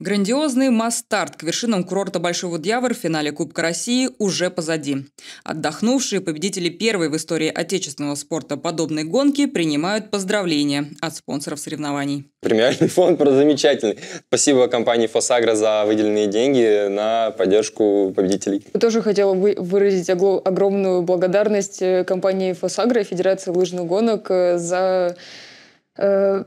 Грандиозный масс-старт к вершинам курорта Большого Дьявор в финале Кубка России уже позади. Отдохнувшие победители первой в истории отечественного спорта подобной гонки принимают поздравления от спонсоров соревнований. Премиальный фонд просто замечательный. Спасибо компании «Фосагра» за выделенные деньги на поддержку победителей. Я тоже хотела бы выразить огромную благодарность э, компании «Фосагра» и Федерации лыжных гонок э, за э,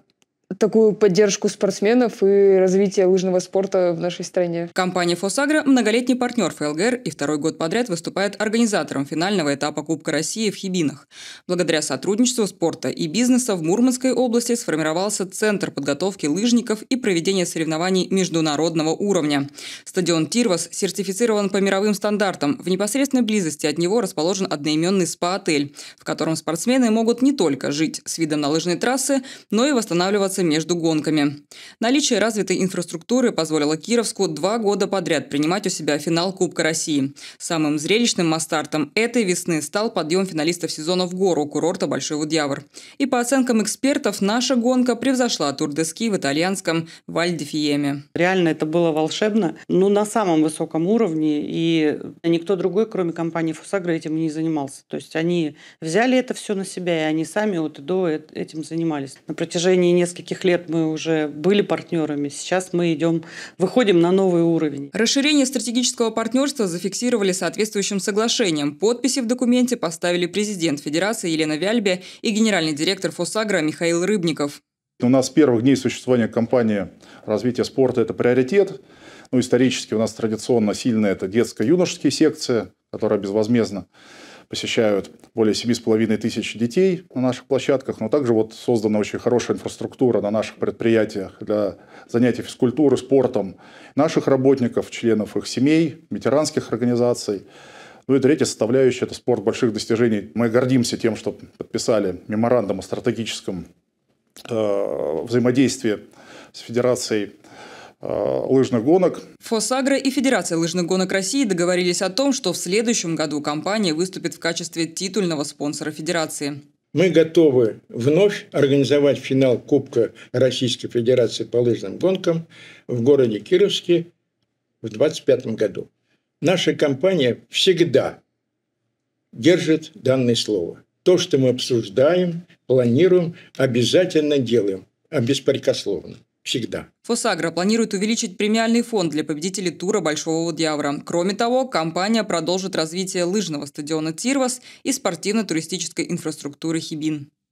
такую поддержку спортсменов и развитие лыжного спорта в нашей стране. Компания «Фосагра» – многолетний партнер ФЛГР и второй год подряд выступает организатором финального этапа Кубка России в Хибинах. Благодаря сотрудничеству спорта и бизнеса в Мурманской области сформировался Центр подготовки лыжников и проведения соревнований международного уровня. Стадион «Тирвас» сертифицирован по мировым стандартам. В непосредственной близости от него расположен одноименный спа-отель, в котором спортсмены могут не только жить с видом на лыжные трассы, но и восстанавливаться разница между гонками. Наличие развитой инфраструктуры позволило Кировску два года подряд принимать у себя финал Кубка России. Самым зрелищным масс-стартом этой весны стал подъем финалистов сезона в гору курорта Большой Удьявр. И по оценкам экспертов, наша гонка превзошла тур де ски в итальянском Вальдефиеме. Реально это было волшебно, но на самом высоком уровне. И никто другой, кроме компании «Фусагра», этим не занимался. То есть они взяли это все на себя, и они сами вот и до этим занимались. На протяжении нескольких нескольких лет мы уже были партнерами. Сейчас мы идем, выходим на новый уровень. Расширение стратегического партнерства зафиксировали соответствующим соглашением. Подписи в документе поставили президент Федерации Елена Вяльбе и генеральный директор Фосагро Михаил Рыбников. У нас с первых дней существования компании развития спорта – это приоритет. Ну, исторически у нас традиционно сильная это детско-юношеские секции, которая безвозмездно посещают более 7,5 тысяч детей на наших площадках, но также вот создана очень хорошая инфраструктура на наших предприятиях для занятий физкультуры, спортом наших работников, членов их семей, ветеранских организаций. Ну и третья составляющая – это спорт больших достижений. Мы гордимся тем, что подписали меморандум о стратегическом э, взаимодействии с Федерацией Э, лыжных гонок. ФосАгро и Федерация лыжных гонок России договорились о том, что в следующем году компания выступит в качестве титульного спонсора Федерации. Мы готовы вновь организовать финал Кубка Российской Федерации по лыжным гонкам в городе Кировске в 2025 году. Наша компания всегда держит данное слово. То, что мы обсуждаем, планируем, обязательно делаем, а беспрекословно всегда. Фосагра планирует увеличить премиальный фонд для победителей тура Большого Дьявра. Кроме того, компания продолжит развитие лыжного стадиона Тирвас и спортивно-туристической инфраструктуры Хибин.